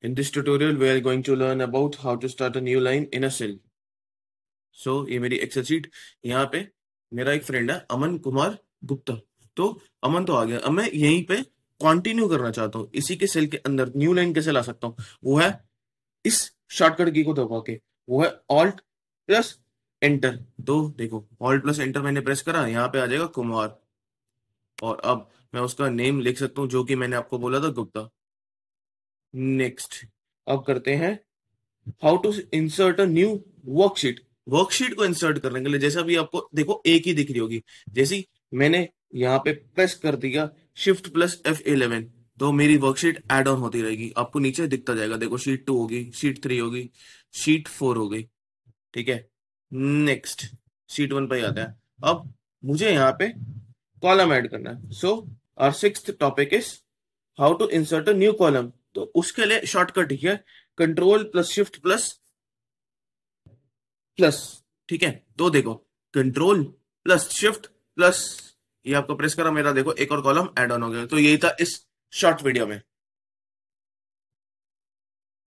In this tutorial, we are going to learn about how to start a new line in a cell. So, ये मेरी Excel sheet यहाँ पे मेरा एक friend है अमन कुमार गुप्ता तो अमन तो आ गया अब मैं यहीं पे कंटिन्यू करना चाहता हूँ इसी के सेल के अंदर न्यू लाइन कैसे ला सकता हूँ वो है इस शॉर्टकट की को दबा के वो है ऑल्ट प्लस एंटर तो देखो ऑल्ट प्लस एंटर मैंने प्रेस करा यहाँ पे आ जाएगा कुमार और अब मैं उसका नेम लिख सकता हूँ जो कि मैंने आपको बोला था गुप्ता नेक्स्ट अब करते हैं how to insert a new worksheet worksheet को इंसर्ट करने के लिए जैसा भी आपको देखो एक ही दिख रही होगी जैसी मैंने यहाँ पे प्रेस कर दिया शिफ्ट प्लस एफ इलेवन तो मेरी वर्कशीट एड ऑन होती रहेगी आपको नीचे दिखता जाएगा देखो शीट टू होगी शीट थ्री होगी शीट फोर हो गई ठीक है नेक्स्ट शीट वन पर आता है अब मुझे यहाँ पे कॉलम ऐड करना है so our six topic is how to insert a new column तो उसके लिए शॉर्टकट है control plus shift plus plus ठीक है दो देखो कंट्रोल प्लस शिफ्ट प्लस ये आपको प्रेस करा मेरा देखो एक और कॉलम एड ऑन हो गया तो यही था इस शॉर्ट वीडियो में